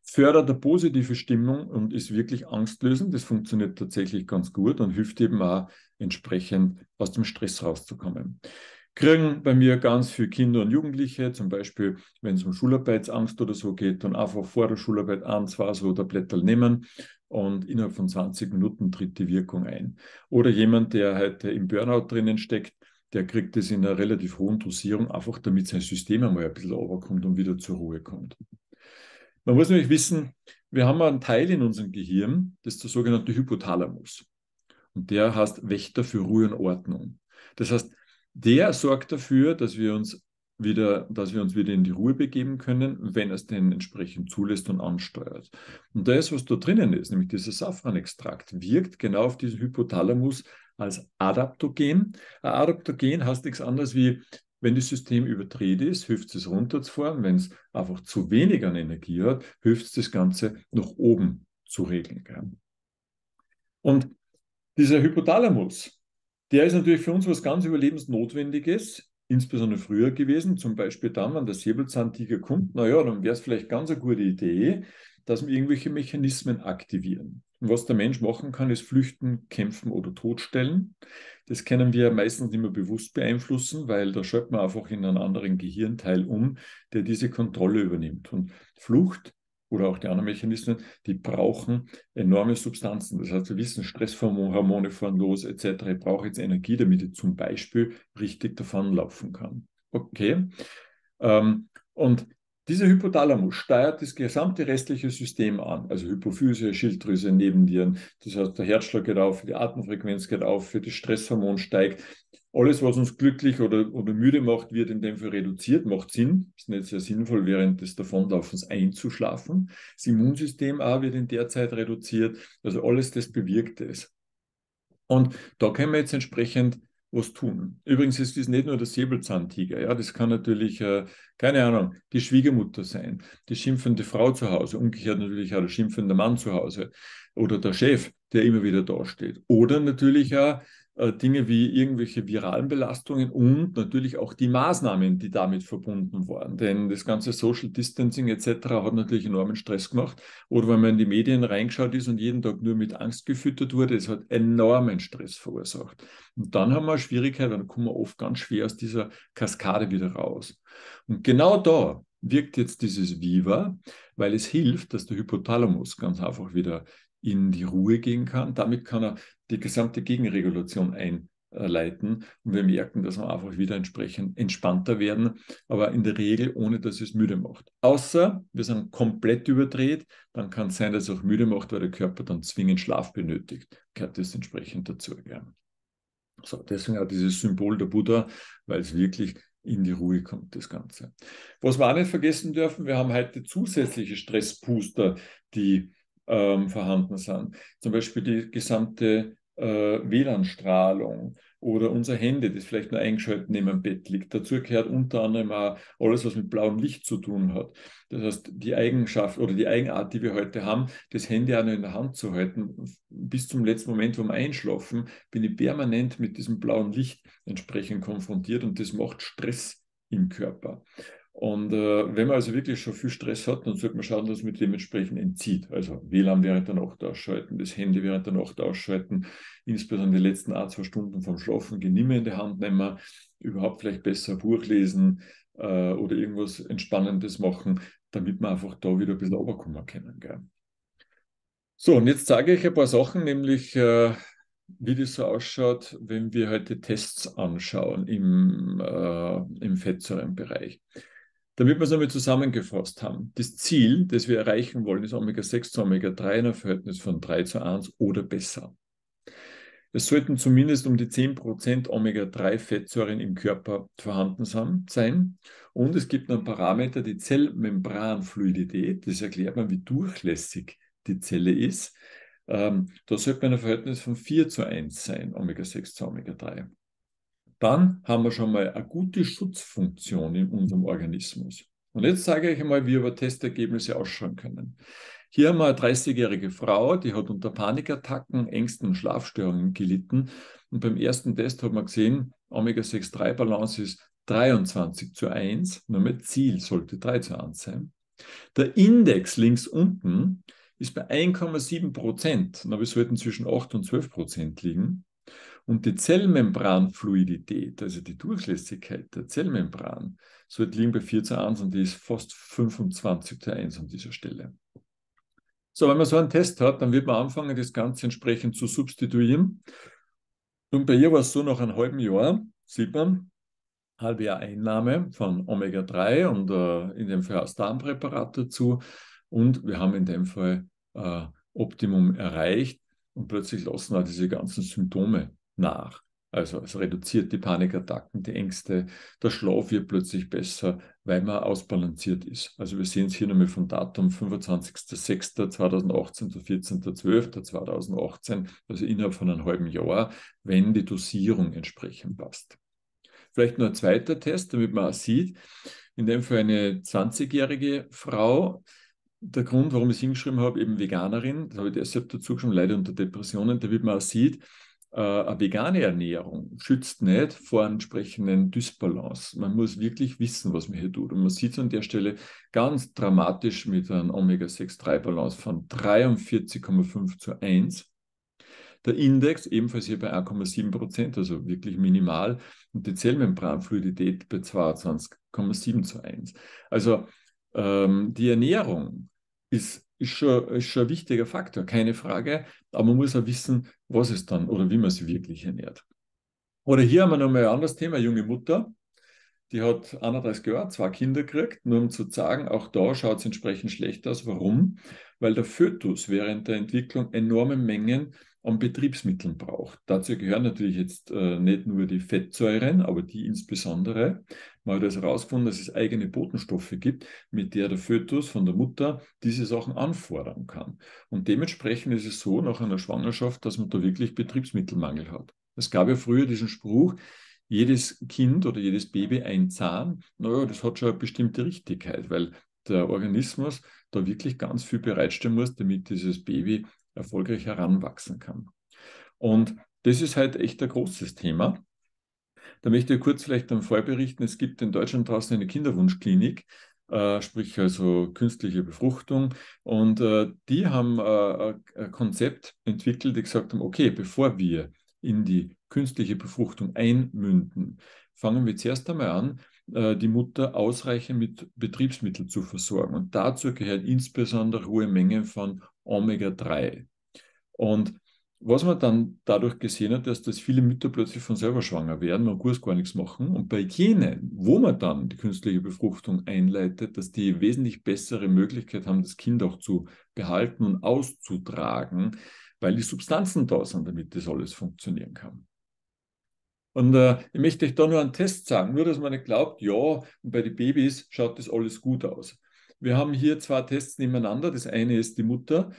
fördert eine positive Stimmung und ist wirklich angstlösend. Das funktioniert tatsächlich ganz gut und hilft eben auch entsprechend aus dem Stress rauszukommen kriegen bei mir ganz viele Kinder und Jugendliche, zum Beispiel, wenn es um Schularbeitsangst oder so geht, dann einfach vor der Schularbeit an, zwei so Tablettel nehmen und innerhalb von 20 Minuten tritt die Wirkung ein. Oder jemand, der heute im Burnout drinnen steckt, der kriegt es in einer relativ hohen Dosierung, einfach damit sein System einmal ein bisschen runterkommt und wieder zur Ruhe kommt. Man muss nämlich wissen, wir haben einen Teil in unserem Gehirn, das ist der sogenannte Hypothalamus. Und der heißt Wächter für Ruhe und Ordnung. Das heißt, der sorgt dafür, dass wir uns wieder, dass wir uns wieder in die Ruhe begeben können, wenn es denn entsprechend zulässt und ansteuert. Und das, was da drinnen ist, nämlich dieser Safranextrakt, wirkt genau auf diesen Hypothalamus als Adaptogen. Ein Adaptogen heißt nichts anderes wie, wenn das System überdreht ist, hilft es runterzufahren. Wenn es einfach zu wenig an Energie hat, hilft es das Ganze nach oben zu regeln. Und dieser Hypothalamus, der ist natürlich für uns was ganz Überlebensnotwendiges, insbesondere früher gewesen, zum Beispiel dann, wenn der Säbelzahntiger kommt, naja, dann wäre es vielleicht ganz eine gute Idee, dass wir irgendwelche Mechanismen aktivieren. Und was der Mensch machen kann, ist flüchten, kämpfen oder totstellen. Das können wir meistens nicht mehr bewusst beeinflussen, weil da schreibt man einfach in einen anderen Gehirnteil um, der diese Kontrolle übernimmt. Und Flucht oder auch die anderen Mechanismen, die brauchen enorme Substanzen. Das heißt, wir wissen, Stresshormone fahren los etc. Ich brauche jetzt Energie, damit ich zum Beispiel richtig davonlaufen kann. Okay. Ähm, und dieser Hypothalamus steuert das gesamte restliche System an, also Hypophyse, Schilddrüse, Nebennieren. Das heißt, der Herzschlag geht auf, die Atemfrequenz geht auf, das Stresshormon steigt. Alles, was uns glücklich oder, oder müde macht, wird in dem Fall reduziert, macht Sinn. Ist nicht sehr sinnvoll, während des Davonlaufens einzuschlafen. Das Immunsystem auch wird in der Zeit reduziert. Also alles, das bewirkt es. Und da können wir jetzt entsprechend was tun. Übrigens ist es nicht nur der Säbelzahntiger, ja, das kann natürlich, äh, keine Ahnung, die Schwiegermutter sein, die schimpfende Frau zu Hause, umgekehrt natürlich auch der schimpfende Mann zu Hause oder der Chef, der immer wieder dasteht. Oder natürlich auch äh, Dinge wie irgendwelche viralen Belastungen und natürlich auch die Maßnahmen, die damit verbunden waren. Denn das ganze Social Distancing etc. hat natürlich enormen Stress gemacht. Oder wenn man in die Medien reingeschaut ist und jeden Tag nur mit Angst gefüttert wurde, es hat enormen Stress verursacht. Und dann haben wir Schwierigkeiten, dann kommen wir oft ganz schwer aus dieser Kaskade wieder raus. Und genau da wirkt jetzt dieses Viva, weil es hilft, dass der Hypothalamus ganz einfach wieder in die Ruhe gehen kann. Damit kann er die gesamte Gegenregulation einleiten. Und wir merken, dass wir einfach wieder entsprechend entspannter werden, aber in der Regel ohne, dass es müde macht. Außer wir sind komplett überdreht, dann kann es sein, dass es auch müde macht, weil der Körper dann zwingend Schlaf benötigt. Gehört das entsprechend dazu. Ja. So, deswegen auch dieses Symbol der Buddha, weil es wirklich in die Ruhe kommt, das Ganze. Was wir auch nicht vergessen dürfen, wir haben heute zusätzliche Stresspuster, die ähm, vorhanden sind. Zum Beispiel die gesamte äh, WLAN-Strahlung oder unser Handy, das vielleicht nur eingeschaltet neben dem Bett liegt. Dazu gehört unter anderem auch alles, was mit blauem Licht zu tun hat. Das heißt, die Eigenschaft oder die Eigenart, die wir heute haben, das Handy auch noch in der Hand zu halten, bis zum letzten Moment vom Einschlafen, bin ich permanent mit diesem blauen Licht entsprechend konfrontiert und das macht Stress im Körper. Und äh, wenn man also wirklich schon viel Stress hat, dann sollte man schauen, dass man dementsprechend entzieht. Also WLAN während der Nacht ausschalten, das Handy während der Nacht ausschalten, insbesondere die letzten ein, zwei Stunden vom Schlafen genimmer in die Hand nehmen, überhaupt vielleicht besser ein Buch lesen äh, oder irgendwas Entspannendes machen, damit man einfach da wieder ein bisschen runterkommen können. Gell? So, und jetzt zeige ich ein paar Sachen, nämlich äh, wie das so ausschaut, wenn wir heute Tests anschauen im, äh, im Fettsäurenbereich. Damit wir es einmal zusammengefasst haben, das Ziel, das wir erreichen wollen, ist Omega-6 zu Omega-3 in einem Verhältnis von 3 zu 1 oder besser. Es sollten zumindest um die 10% Omega-3-Fettsäuren im Körper vorhanden sein. Und es gibt einen Parameter, die Zellmembranfluidität. Das erklärt man, wie durchlässig die Zelle ist. Ähm, da sollte man ein Verhältnis von 4 zu 1 sein, Omega-6 zu Omega-3 dann haben wir schon mal eine gute Schutzfunktion in unserem Organismus. Und jetzt zeige ich euch einmal, wie wir Testergebnisse ausschauen können. Hier haben wir eine 30-jährige Frau, die hat unter Panikattacken, Ängsten und Schlafstörungen gelitten. Und beim ersten Test hat man gesehen, Omega-6-3-Balance ist 23 zu 1, nur mit Ziel sollte 3 zu 1 sein. Der Index links unten ist bei 1,7 Prozent, aber wir sollten zwischen 8 und 12 Prozent liegen. Und die Zellmembranfluidität, also die Durchlässigkeit der Zellmembran, sollte liegen bei 4 zu 1 und die ist fast 25 zu 1 an dieser Stelle. So, wenn man so einen Test hat, dann wird man anfangen, das Ganze entsprechend zu substituieren. Und bei ihr war es so, nach einem halben Jahr, sieht man, halbe Jahr Einnahme von Omega-3 und äh, in dem Fall aus Darmpräparat dazu. Und wir haben in dem Fall äh, Optimum erreicht und plötzlich lassen auch diese ganzen Symptome nach. Also es reduziert die Panikattacken, die Ängste, der Schlaf wird plötzlich besser, weil man ausbalanciert ist. Also wir sehen es hier nochmal vom Datum 25.06.2018 zu 14.12.2018, also innerhalb von einem halben Jahr, wenn die Dosierung entsprechend passt. Vielleicht nur ein zweiter Test, damit man auch sieht, in dem Fall eine 20-jährige Frau, der Grund, warum ich es hingeschrieben habe, eben Veganerin, das habe ich deshalb dazu geschrieben, leider unter Depressionen, damit man auch sieht, äh, eine vegane Ernährung schützt mhm. nicht vor entsprechenden Dysbalance. Man muss wirklich wissen, was man hier tut. Und man sieht es an der Stelle ganz dramatisch mit einem Omega-6-3-Balance von 43,5 zu 1. Der Index ebenfalls hier bei 1,7 Prozent, also wirklich minimal. Und die Zellmembranfluidität bei 22,7 zu 1. Also ähm, die Ernährung ist ist schon, ist schon ein wichtiger Faktor, keine Frage. Aber man muss auch wissen, was es dann oder wie man sie wirklich ernährt. Oder hier haben wir nochmal ein anderes Thema, junge Mutter. Die hat 31 Jahre, zwei Kinder gekriegt, nur um zu sagen, auch da schaut es entsprechend schlecht aus. Warum? Weil der Fötus während der Entwicklung enorme Mengen an Betriebsmitteln braucht. Dazu gehören natürlich jetzt äh, nicht nur die Fettsäuren, aber die insbesondere. Man hat also herausgefunden, dass es eigene Botenstoffe gibt, mit der der Fötus von der Mutter diese Sachen anfordern kann. Und dementsprechend ist es so nach einer Schwangerschaft, dass man da wirklich Betriebsmittelmangel hat. Es gab ja früher diesen Spruch, jedes Kind oder jedes Baby ein Zahn. Naja, das hat schon eine bestimmte Richtigkeit, weil der Organismus da wirklich ganz viel bereitstellen muss, damit dieses Baby erfolgreich heranwachsen kann. Und das ist halt echt ein großes Thema. Da möchte ich kurz vielleicht dann vorberichten, es gibt in Deutschland draußen eine Kinderwunschklinik, äh, sprich also künstliche Befruchtung. Und äh, die haben äh, äh ein Konzept entwickelt, die gesagt haben, okay, bevor wir in die künstliche Befruchtung einmünden, fangen wir zuerst einmal an, äh, die Mutter ausreichend mit Betriebsmitteln zu versorgen. Und dazu gehört insbesondere hohe Mengen von Omega-3. Und was man dann dadurch gesehen hat, dass viele Mütter plötzlich von selber schwanger werden, man muss gar nichts machen. Und bei jenen, wo man dann die künstliche Befruchtung einleitet, dass die wesentlich bessere Möglichkeit haben, das Kind auch zu behalten und auszutragen, weil die Substanzen da sind, damit das alles funktionieren kann. Und äh, ich möchte euch da nur einen Test sagen, nur dass man nicht glaubt, ja, bei den Babys schaut das alles gut aus. Wir haben hier zwei Tests nebeneinander. Das eine ist die Mutter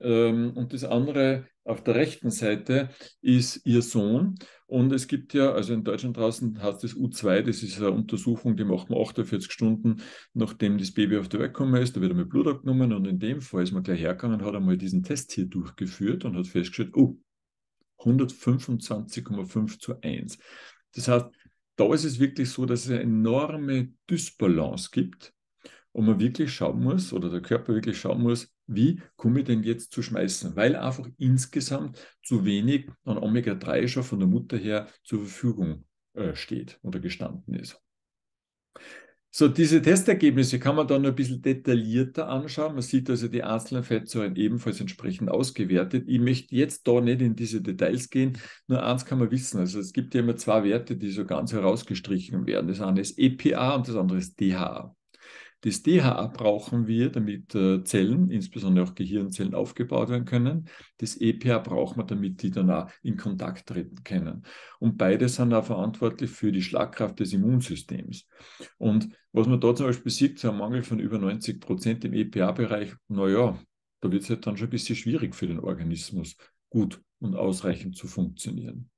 ähm, und das andere auf der rechten Seite ist ihr Sohn. Und es gibt ja, also in Deutschland draußen heißt das U2, das ist eine Untersuchung, die macht man 48 Stunden, nachdem das Baby auf der Welt gekommen ist. Da wird einmal Blut abgenommen und in dem Fall ist man gleich hergegangen, hat einmal diesen Test hier durchgeführt und hat festgestellt, oh, 125,5 zu 1. Das heißt, da ist es wirklich so, dass es eine enorme Dysbalance gibt und man wirklich schauen muss oder der Körper wirklich schauen muss, wie komme ich denn jetzt zu schmeißen, weil einfach insgesamt zu wenig an Omega-3 schon von der Mutter her zur Verfügung äh, steht oder gestanden ist. So, diese Testergebnisse kann man dann ein bisschen detaillierter anschauen. Man sieht also die einzelnen Fettsäuren ebenfalls entsprechend ausgewertet. Ich möchte jetzt da nicht in diese Details gehen. Nur eins kann man wissen. Also es gibt ja immer zwei Werte, die so ganz herausgestrichen werden. Das eine ist EPA und das andere ist DHA. Das DHA brauchen wir, damit äh, Zellen, insbesondere auch Gehirnzellen, aufgebaut werden können. Das EPA brauchen wir, damit die dann auch in Kontakt treten können. Und beide sind auch verantwortlich für die Schlagkraft des Immunsystems. Und was man da zum Beispiel sieht, so ein Mangel von über 90 Prozent im EPA-Bereich, naja, da wird es halt dann schon ein bisschen schwierig für den Organismus, gut und ausreichend zu funktionieren.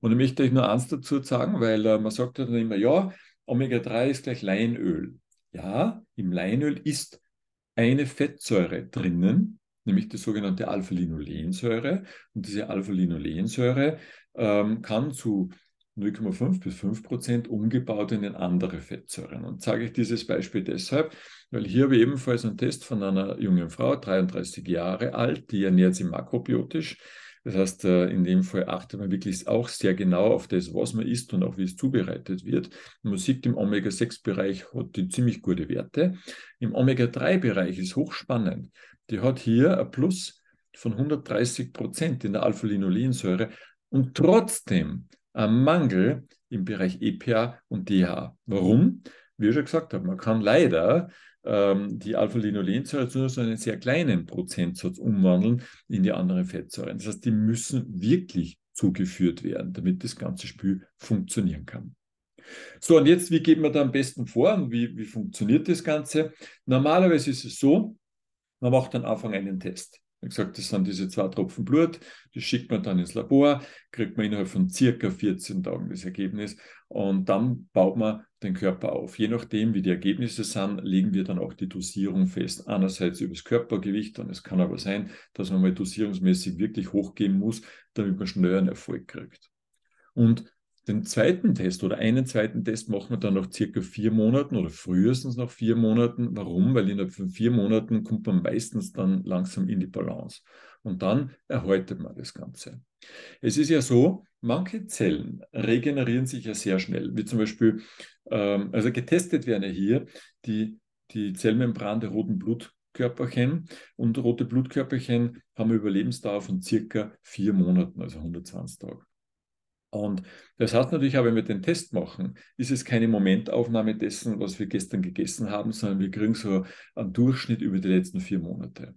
Und ich möchte euch nur eins dazu sagen, weil äh, man sagt ja dann immer, ja, Omega-3 ist gleich Leinöl. Ja, im Leinöl ist eine Fettsäure drinnen, nämlich die sogenannte Alpha-Linolensäure. Und diese Alpha-Linolensäure ähm, kann zu 0,5 bis 5 Prozent umgebaut in andere Fettsäuren. Und sage ich dieses Beispiel deshalb, weil hier habe ich ebenfalls einen Test von einer jungen Frau, 33 Jahre alt, die ernährt sich makrobiotisch, das heißt, äh, in dem Fall achtet man wirklich auch sehr genau auf das, was man isst und auch wie es zubereitet wird. man sieht, im Omega-6-Bereich hat die ziemlich gute Werte. Im Omega-3-Bereich ist hochspannend. Die hat hier ein Plus von 130 Prozent in der Alpha-Linolensäure und trotzdem ein Mangel im Bereich EPA und DHA. Warum? Wie ich schon gesagt habe, man kann leider ähm, die Alpha-Linolensäure zu einem sehr kleinen Prozentsatz umwandeln in die andere Fettsäure. Das heißt, die müssen wirklich zugeführt werden, damit das ganze Spiel funktionieren kann. So, und jetzt, wie geht man da am besten vor und wie, wie funktioniert das Ganze? Normalerweise ist es so, man macht am Anfang einen Test. Er gesagt, das sind diese zwei Tropfen Blut, die schickt man dann ins Labor, kriegt man innerhalb von circa 14 Tagen das Ergebnis und dann baut man den Körper auf. Je nachdem, wie die Ergebnisse sind, legen wir dann auch die Dosierung fest. Einerseits über das Körpergewicht und es kann aber sein, dass man mal dosierungsmäßig wirklich hochgehen muss, damit man schnell einen Erfolg kriegt. Und den zweiten Test oder einen zweiten Test machen wir dann nach circa vier Monaten oder frühestens nach vier Monaten. Warum? Weil innerhalb von vier Monaten kommt man meistens dann langsam in die Balance. Und dann erhäutet man das Ganze. Es ist ja so, manche Zellen regenerieren sich ja sehr schnell, wie zum Beispiel, ähm, also getestet werden ja hier die, die Zellmembran der roten Blutkörperchen und rote Blutkörperchen haben eine Überlebensdauer von circa vier Monaten, also 120 Tagen. Und das heißt natürlich aber wir den Test machen, ist es keine Momentaufnahme dessen, was wir gestern gegessen haben, sondern wir kriegen so einen Durchschnitt über die letzten vier Monate.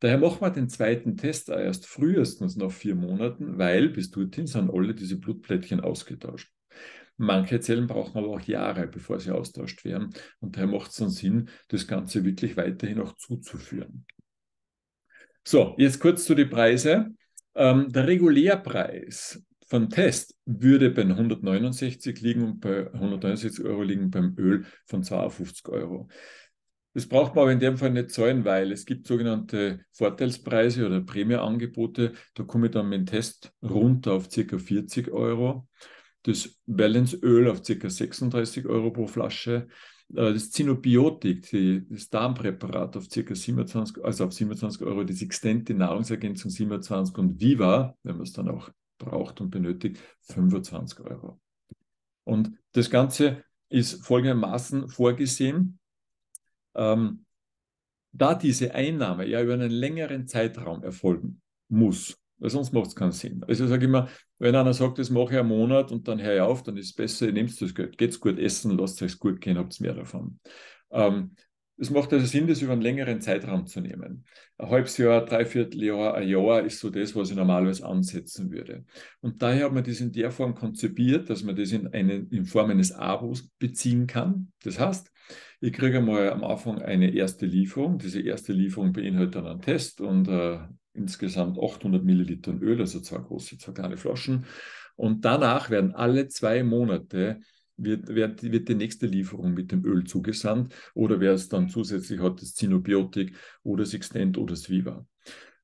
Daher machen wir den zweiten Test erst frühestens nach vier Monaten, weil bis dorthin sind alle diese Blutplättchen ausgetauscht. Manche Zellen brauchen aber auch Jahre, bevor sie austauscht werden. Und daher macht es dann Sinn, das Ganze wirklich weiterhin auch zuzuführen. So, jetzt kurz zu den Preisen. Ähm, der Regulärpreis vom Test würde bei 169 liegen und bei 169 Euro liegen beim Öl von 52 Euro. Das braucht man aber in dem Fall nicht zahlen, weil es gibt sogenannte Vorteilspreise oder Prämieangebote. Da komme ich dann mit dem Test runter auf ca. 40 Euro. Das Balance-Öl auf ca. 36 Euro pro Flasche. Äh, das Zinobiotik, das Darmpräparat auf ca. 27, also auf 27 Euro, die Sixtente Nahrungsergänzung 27 und Viva, wenn man es dann auch braucht und benötigt, 25 Euro. Und das Ganze ist folgendermaßen vorgesehen. Ähm, da diese Einnahme ja über einen längeren Zeitraum erfolgen muss, weil sonst macht es keinen Sinn. Also sage ich immer, wenn einer sagt, das mache ich einen Monat und dann höre ich auf, dann ist es besser, ihr nehmt das Geld, geht es gut essen, lasst es euch gut gehen, habt mehr davon. Ähm, es macht also Sinn, das über einen längeren Zeitraum zu nehmen. Ein halbes Jahr, dreiviertel Jahr, ein Jahr ist so das, was ich normalerweise ansetzen würde. Und daher hat man das in der Form konzipiert, dass man das in, eine, in Form eines Abos beziehen kann. Das heißt, ich kriege mal am Anfang eine erste Lieferung. Diese erste Lieferung beinhaltet dann einen Test und äh, insgesamt 800 Milliliter Öl, also zwei große, zwei kleine Flaschen. Und danach werden alle zwei Monate wird, wird, wird die nächste Lieferung mit dem Öl zugesandt oder wer es dann zusätzlich hat, das Zinobiotik oder das Extent oder das Viva.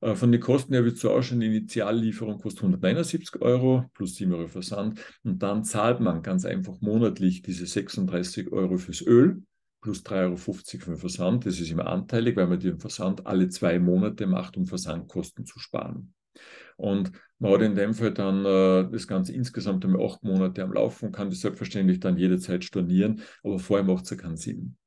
Äh, von den Kosten her wird es so schon, die Initiallieferung kostet 179 Euro plus 7 Euro Versand und dann zahlt man ganz einfach monatlich diese 36 Euro fürs Öl plus 3,50 Euro für den Versand. Das ist immer anteilig, weil man den Versand alle zwei Monate macht, um Versandkosten zu sparen. Und man hat in dem Fall dann äh, das Ganze insgesamt einmal acht Monate am Laufen kann das selbstverständlich dann jederzeit stornieren, aber vorher macht es ja keinen Sinn.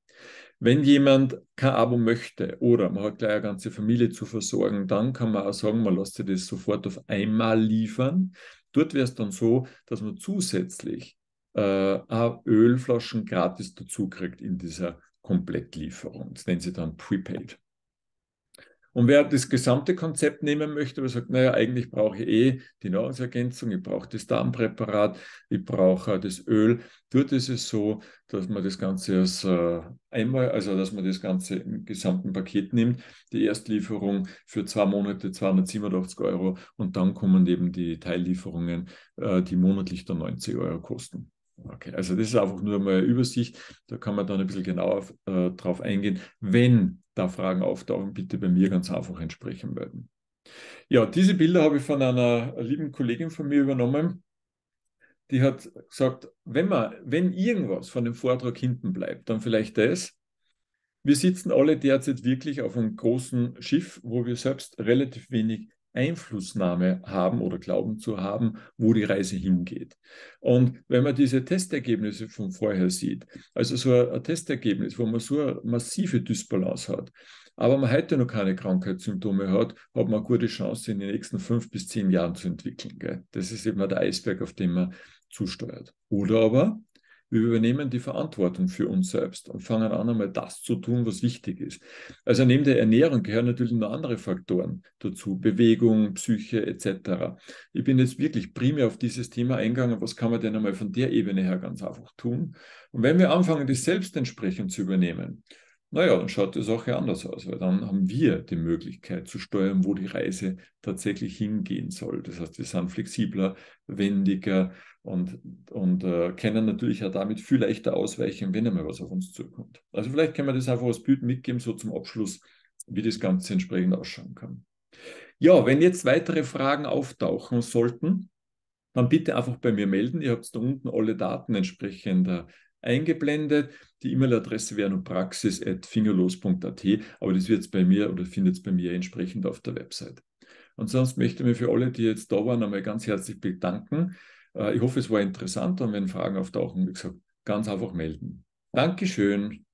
Wenn jemand kein Abo möchte oder man hat gleich eine ganze Familie zu versorgen, dann kann man auch sagen, man lässt sich das sofort auf einmal liefern. Dort wäre es dann so, dass man zusätzlich äh, auch Ölflaschen gratis dazukriegt in dieser Komplettlieferung. Das nennen sie dann Prepaid. Und wer das gesamte Konzept nehmen möchte, aber sagt, naja, eigentlich brauche ich eh die Nahrungsergänzung, ich brauche das Darmpräparat, ich brauche das Öl, dort ist es so, dass man das Ganze als äh, einmal, also dass man das Ganze im gesamten Paket nimmt, die Erstlieferung für zwei Monate 287 Euro und dann kommen eben die Teillieferungen, äh, die monatlich dann 90 Euro kosten. Okay, also das ist einfach nur mal eine Übersicht. Da kann man dann ein bisschen genauer äh, drauf eingehen. Wenn da Fragen auftauchen, bitte bei mir ganz einfach entsprechen melden. Ja, diese Bilder habe ich von einer lieben Kollegin von mir übernommen. Die hat gesagt, wenn man, wenn irgendwas von dem Vortrag hinten bleibt, dann vielleicht das. Wir sitzen alle derzeit wirklich auf einem großen Schiff, wo wir selbst relativ wenig Einflussnahme haben oder glauben zu haben, wo die Reise hingeht. Und wenn man diese Testergebnisse von vorher sieht, also so ein Testergebnis, wo man so eine massive Dysbalance hat, aber man heute noch keine Krankheitssymptome hat, hat man eine gute Chance, in den nächsten fünf bis zehn Jahren zu entwickeln. Gell? Das ist eben der Eisberg, auf dem man zusteuert. Oder aber wir übernehmen die Verantwortung für uns selbst und fangen an, einmal das zu tun, was wichtig ist. Also neben der Ernährung gehören natürlich noch andere Faktoren dazu, Bewegung, Psyche etc. Ich bin jetzt wirklich primär auf dieses Thema eingegangen, was kann man denn einmal von der Ebene her ganz einfach tun. Und wenn wir anfangen, die Selbstentsprechung zu übernehmen, naja, dann schaut die Sache anders aus, weil dann haben wir die Möglichkeit zu steuern, wo die Reise tatsächlich hingehen soll. Das heißt, wir sind flexibler, wendiger und, und äh, können natürlich auch damit viel leichter ausweichen, wenn einmal was auf uns zukommt. Also vielleicht können wir das einfach als Bild mitgeben, so zum Abschluss, wie das Ganze entsprechend ausschauen kann. Ja, wenn jetzt weitere Fragen auftauchen sollten, dann bitte einfach bei mir melden. Ihr habt da unten alle Daten entsprechend äh, eingeblendet. Die E-Mail-Adresse wäre nun praxis.fingerlos.at, aber das wird bei mir oder findet es bei mir entsprechend auf der Website. Und sonst möchte ich mich für alle, die jetzt da waren, einmal ganz herzlich bedanken. Äh, ich hoffe, es war interessant und wenn Fragen auftauchen, wie gesagt, ganz einfach melden. Dankeschön.